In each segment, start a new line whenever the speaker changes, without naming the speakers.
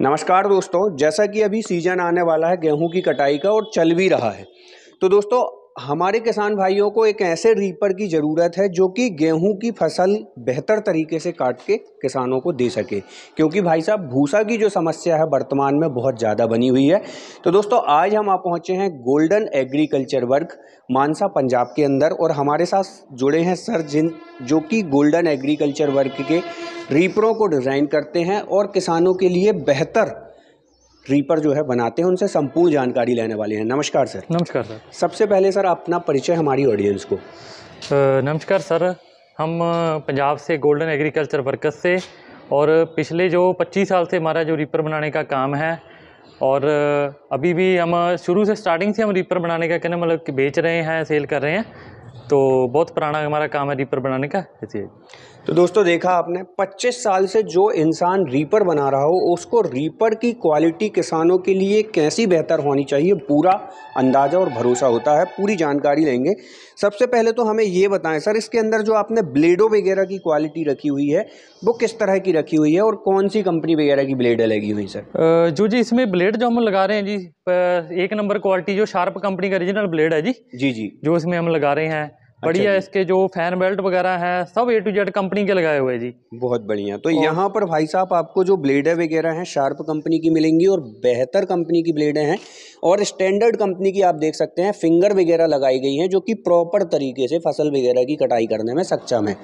नमस्कार दोस्तों जैसा कि अभी सीजन आने वाला है गेहूं की कटाई का और चल भी रहा है तो दोस्तों हमारे किसान भाइयों को एक ऐसे रीपर की ज़रूरत है जो कि गेहूं की फसल बेहतर तरीके से काट के किसानों को दे सके क्योंकि भाई साहब भूसा की जो समस्या है वर्तमान में बहुत ज़्यादा बनी हुई है तो दोस्तों आज हम आप पहुंचे हैं golden agriculture work Mansa Punjab के अंदर और हमारे साथ जुड़े हैं सर जिन जो कि गोल्डन एग्रीकल्चर वर्क के रीपरों को डिज़ाइन करते हैं और किसानों के लिए बेहतर रीपर जो है बनाते हैं उनसे संपूर्ण जानकारी लेने वाले हैं नमस्कार सर नमस्कार सर सबसे पहले सर अपना परिचय हमारी ऑडियंस को नमस्कार सर
हम पंजाब से गोल्डन एग्रीकल्चर वर्कर्स से और पिछले जो 25 साल से हमारा जो रीपर बनाने का काम है और अभी भी हम शुरू से स्टार्टिंग से हम रीपर बनाने का कहना मतलब बेच रहे हैं सेल कर रहे हैं तो बहुत पुराना हमारा काम है रीपर बनाने का इसलिए
तो दोस्तों देखा आपने 25 साल से जो इंसान रीपर बना रहा हो उसको रीपर की क्वालिटी किसानों के लिए कैसी बेहतर होनी चाहिए पूरा अंदाज़ा और भरोसा होता है पूरी जानकारी लेंगे सबसे पहले तो हमें ये बताएं सर इसके अंदर जो आपने ब्लेडों वगैरह की क्वालिटी रखी हुई है वो किस तरह की रखी हुई है और कौन सी कंपनी वगैरह की ब्लेड लगी हुई सर जो
जी इसमें ब्लेड जो हम लगा रहे हैं जी एक नंबर क्वालिटी जो शार्प कंपनी का ओरिजिनल ब्लेड है जी जी जी जो इसमें हम लगा रहे हैं अच्छा बढ़िया इसके जो फैन बेल्ट वगैरह है सब ए टू जेड कंपनी के लगाए हुए जी बहुत बढ़िया तो यहाँ
पर भाई साहब आपको जो ब्लेड वगैरह हैं शार्प कंपनी की मिलेंगी और बेहतर कंपनी की ब्लेडें हैं और स्टैंडर्ड कंपनी की आप देख सकते हैं फिंगर वगैरह लगाई गई हैं जो कि प्रॉपर तरीके से फसल वगैरह की कटाई करने में सक्षम है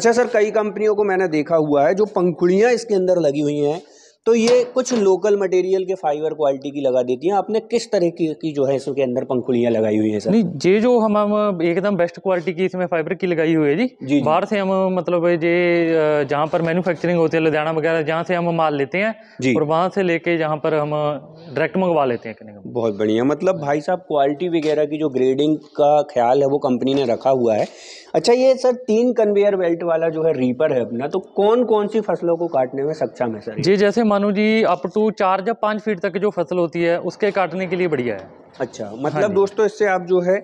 अच्छा सर कई कंपनियों को मैंने देखा हुआ है जो पंखुड़ियाँ इसके अंदर लगी हुई हैं तो ये कुछ लोकल मटेरियल के फाइबर क्वालिटी की लगा देती हैं आपने किस तरह की, की जो है इसके अंदर पंखुड़ियाँ लगाई हुई है सर नहीं
ये जो हम हम एकदम बेस्ट क्वालिटी की इसमें फाइबर की लगाई हुई है जी, जी बाहर से हम मतलब ये जहाँ पर मैन्युफैक्चरिंग होती है लुधियाना वगैरह जहाँ से हम माल लेते हैं और वहाँ से लेके जहाँ पर हम डायरेक्ट मंगवा लेते हैं
बहुत बढ़िया मतलब भाई साहब क्वालिटी वगैरह की जो ग्रेडिंग का ख्याल है वो कंपनी ने रखा हुआ है अच्छा ये सर तीन कन्वेयर बेल्ट वाला जो है रीपर है अपना तो कौन कौन सी फसलों को काटने में सक्षम है सर
जी जैसे मानो जी अप टू चार या पाँच फीट तक जो फसल होती है उसके काटने के लिए बढ़िया है
अच्छा मतलब हाँ दोस्तों इससे आप जो है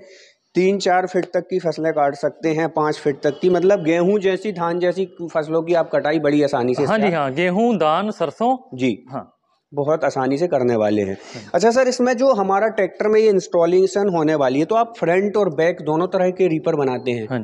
तीन चार फीट तक की फसलें काट सकते हैं पाँच फीट तक की मतलब गेहूं जैसी धान जैसी फसलों की आप कटाई बड़ी आसानी से हाँ जी हाँ गेहूं धान सरसों जी हाँ बहुत आसानी से करने वाले हैं हाँ। अच्छा सर इसमें जो हमारा ट्रैक्टर में ये इंस्टॉलिंगसन होने वाली है तो आप फ्रंट और बैक दोनों तरह के रीपर बनाते हैं हाँ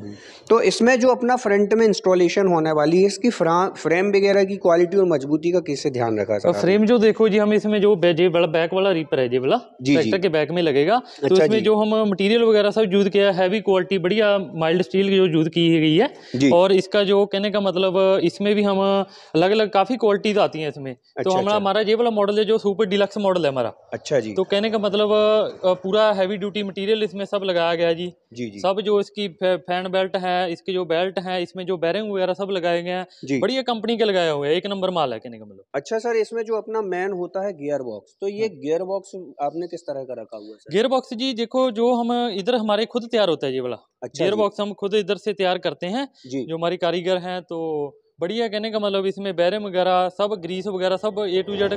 तो इसमें जो अपना फ्रंट में इंस्टॉलेशन होने वाली है इसकी फ्रेम वगैरह की क्वालिटी और मजबूती का किससे ध्यान रखा सर फ्रेम
जो देखो जी हम इसमें जो बैक वाला रीपर है जी वाला ट्रैक्टर के बैक में लगेगा तो अच्छा इसमें जो हम मटीरियल वगैरह सब यूज किया हैवी क्वालिटी बढ़िया माइल्ड स्टील जो यूज की गई है और इसका जो कहने का मतलब इसमें भी हम अलग अलग काफी क्वालिटीज आती है इसमें तो अच्छा, अच्छा। हमारा ये वाला मॉडल है जो सुपर डिलक्स मॉडल है हमारा अच्छा जी तो कहने का मतलब पूरा हैवी ड्यूटी मटेरियल इसमें सब लगाया गया जी जी जी सब जो इसकी फैन बेल्ट है इसके जो बेल्ट है इसमें जो बैरिंग वगैरह सब लगाए गए हैं बढ़िया कंपनी के लगाया हुआ है एक नंबर माल है कहने का मतलब
अच्छा सर इसमें जो अपना मैन होता है गियर बॉक्स तो ये गियर हाँ। बॉक्स आपने किस तरह का रखा हुआ
है गियर बॉक्स जी देखो जो हम इधर हमारे खुद तैयार होता है ये वाला गियर अच्छा बॉक्स हम खुद इधर से तैयार करते हैं जो हमारी कारीगर है तो बढ़िया कहने का मतलब इसमें बैरम वगैरह सब ग्रीस वगैरह सब ए टू जेड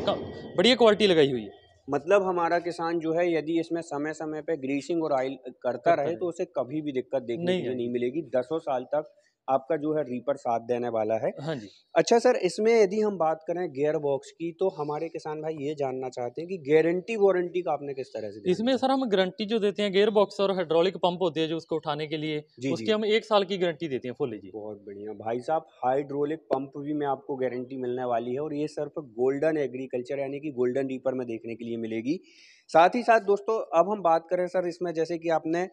बढ़िया क्वालिटी लगाई हुई है
मतलब हमारा किसान जो है यदि इसमें समय समय पे ग्रीसिंग और ऑयल करता रहे तो उसे कभी भी दिक्कत देखने नहीं, नहीं मिलेगी दसों साल तक आपका जो है रीपर साथ देने वाला है हाँ जी अच्छा सर इसमें यदि हम बात करें गेयर बॉक्स की तो हमारे किसान भाई ये जानना चाहते हैं कि गारंटी वारंटी का आपने किस तरह से
इसमें सर हम गारंटी जो देते हैं गेयर बॉक्स और हाइड्रोलिक पंप होते हैं जो उसको उठाने के लिए जी उसकी जी। हम
एक साल की गारंटी देते हैं फुल जी बहुत बढ़िया भाई साहब हाइड्रोलिक पंप भी में आपको गारंटी मिलने वाली है और ये सिर्फ गोल्डन एग्रीकल्चर यानी कि गोल्डन रीपर में देखने के लिए मिलेगी साथ ही साथ दोस्तों अब हम बात करें सर इसमें जैसे कि आपने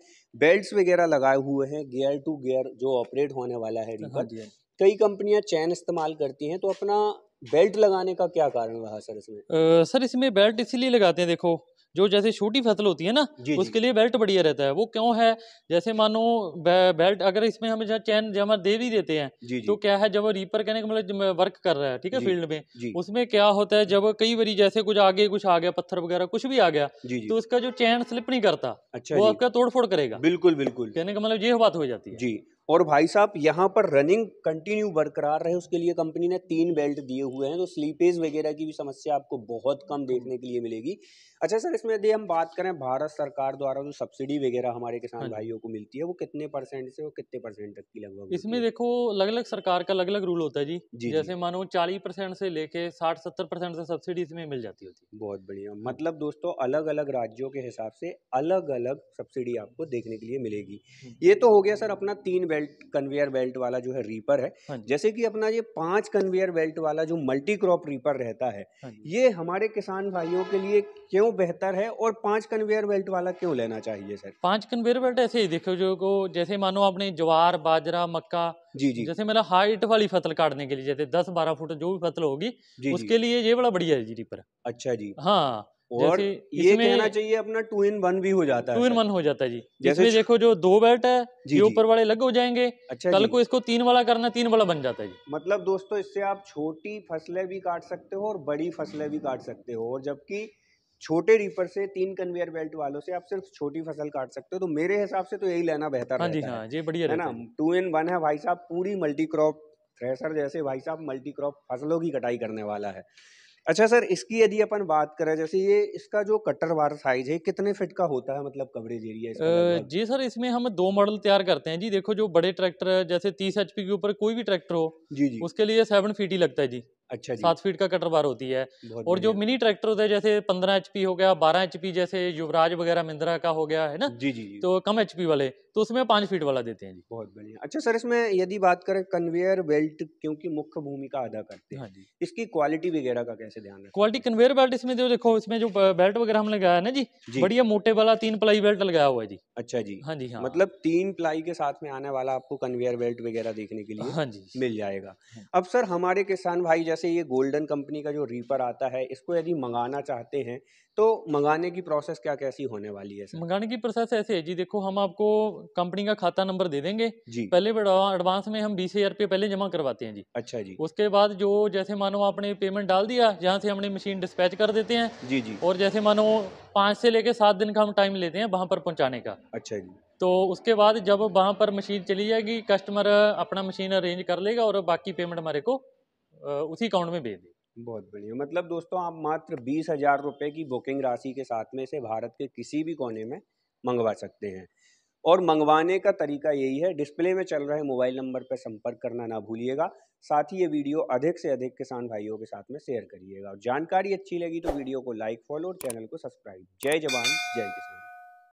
बेल्ट्स वगैरह लगाए हुए हैं गियर टू गियर जो ऑपरेट होने वाला है हाँ हाँ कई कंपनियां चैन इस्तेमाल करती हैं तो अपना बेल्ट लगाने का क्या कारण रहा सर इसमें
आ, सर इसमें बेल्ट इसीलिए लगाते हैं देखो जो जैसे छोटी फसल होती है ना जी, उसके जी. लिए बेल्ट बढ़िया रहता है वो क्यों है जैसे मानो बेल्ट अगर इसमें हम चैन जब दे भी देते हैं तो क्या है जब रीपर कहने का मतलब वर्क कर रहा है ठीक है फील्ड में उसमें क्या होता है जब कई बार जैसे कुछ आगे कुछ आ गया पत्थर वगैरह कुछ भी आ गया तो उसका जो चैन स्लिप नहीं करता
अच्छा वो आपका तोड़फोड़ करेगा बिल्कुल बिल्कुल कहने का मतलब ये बात हो जाती है जी और भाई साहब यहाँ पर रनिंग कंटिन्यू बरकरार रहे उसके लिए कंपनी ने तीन बेल्ट दिए हुए हैं तो स्लीपेज वगैरह की भी समस्या आपको बहुत कम देखने के लिए मिलेगी अच्छा सर इसमें यदि हम बात करें भारत सरकार द्वारा जो सब्सिडी वगैरह हमारे किसान हाँ भाइयों को मिलती है वो कितने परसेंट से वो कितने परसेंट तक की लगभग
इसमें देखो अलग अलग सरकार का अलग अलग रूल होता है जी, जी जैसे मानो चालीस परसेंट से लेके साठ सत्तर परसेंट से
सब्सिडी इसमें मिल जाती होती है बहुत बढ़िया मतलब दोस्तों अलग अलग राज्यों के हिसाब से अलग अलग सब्सिडी आपको देखने के लिए मिलेगी हम्म। ये तो हो गया सर अपना तीन बेल्ट बेल्ट कन्वेयर बेल्ट वाला जो है रीपर है हाँ जैसे कि अपना ये पांच कन्वेयर बेल्ट वाला जो मल्टी क्रॉप रीपर रहता है हाँ ये हमारे किसान भाइयों के लिए क्यों बेहतर है और पांच कन्वेयर बेल्ट वाला क्यों लेना चाहिए सर
पांच कन्वेयर बेल्ट ऐसे ही देखो जो को जैसे मानो आपने ज्वार बाजरा मक्का जी जी जैसे मेरा हाइट वाली फसल काटने के लिए जैसे दस बारह फुट जो भी फसल होगी उसके लिए ये बड़ा बढ़िया है जी रीपर अच्छा जी हाँ और ये कहना
चाहिए अपना टू इन वन भी हो जाता है टू इन वन हो
जाता है जी जैसे देखो जो दो बैट है ये ऊपर वाले अलग हो जाएंगे अच्छा कल को इसको तीन वाला करना तीन वाला बन जाता है जी
मतलब दोस्तों इससे आप छोटी फसलें भी काट सकते हो और बड़ी फसलें भी काट सकते हो और जबकि छोटे रीपर से तीन कन्वेयर बेल्ट वालों से आप सिर्फ छोटी फसल काट सकते हो तो मेरे हिसाब से तो यही लेना बेहतर हाँ जी हाँ ये बढ़िया है ना टू इन वन है भाई साहब पूरी मल्टी क्रॉप थ्रेसर जैसे भाई साहब मल्टी क्रॉप फसलों की कटाई करने वाला है अच्छा सर इसकी यदि अपन बात करें जैसे ये इसका जो कटर वार साइज है कितने फिट का होता है मतलब कवरेज एरिया
जी सर इसमें हम दो मॉडल तैयार करते हैं जी देखो जो बड़े ट्रैक्टर है जैसे तीस एच के ऊपर कोई भी ट्रैक्टर हो जी जी उसके लिए सेवन फीट ही लगता है जी अच्छा जी। सात फीट का कटर बार होती है और जो मिनी ट्रैक्टर होते हैं जैसे पंद्रह एच हो गया बारह एच जैसे युवराज वगैरह महिंद्रा का हो गया है ना जी जी, तो कम एच वाले तो उसमें पांच फीट वाला देते हैं जी बहुत बढ़िया
अच्छा सर इसमें यदि बात करें कन्वेयर बेल्ट क्योंकि मुख्य भूमिका अदा करते हैं हाँ जी इसकी क्वालिटी वगैरह का कैसे ध्यान रखें
क्वालिटी कन्वेयर बेल्ट इसमें जो देखो इसमें जो बेल्ट वगैरह हम लगाया है ना जी बढ़िया मोटे वाला तीन प्लाई बेल्ट लगाया
हुआ है जी अच्छा जी हाँ जी हाँ मतलब तीन प्लाई के साथ में आने वाला आपको कन्वेयर बेल्ट वगैरह देखने के लिए हाँ जी मिल जाएगा हाँ। अब सर हमारे किसान भाई जैसे से ये गोल्डन कंपनी का जो रीपर आता है इसको यदि मंगाना चाहते हैं तो मंगाने की प्रोसेस क्या कैसी होने वाली है
मंगाने की प्रोसेस ऐसे है जी देखो हम आपको कंपनी का खाता नंबर दे देंगे जी पहले एडवांस में हम बीस हजार पहले जमा करवाते हैं जी अच्छा जी उसके बाद जो जैसे मानो आपने पेमेंट डाल दिया जहाँ से हमने मशीन डिस्पैच कर देते हैं जी जी और जैसे मानो पाँच से लेकर सात दिन का हम टाइम लेते हैं वहाँ पर पहुँचाने का अच्छा जी तो उसके बाद जब वहाँ पर मशीन चली जाएगी कस्टमर अपना मशीन अरेंज कर लेगा और बाकी पेमेंट हमारे को
उसी अकाउंट में भेज देगा बहुत बढ़िया मतलब दोस्तों आप मात्र बीस हजार रुपये की बुकिंग राशि के साथ में से भारत के किसी भी कोने में मंगवा सकते हैं और मंगवाने का तरीका यही है डिस्प्ले में चल रहे मोबाइल नंबर पर संपर्क करना ना भूलिएगा साथ ही ये वीडियो अधिक से अधिक किसान भाइयों के साथ में शेयर करिएगा और जानकारी अच्छी लगी तो वीडियो को लाइक फॉलो और चैनल को सब्सक्राइब जय जवान जय किसान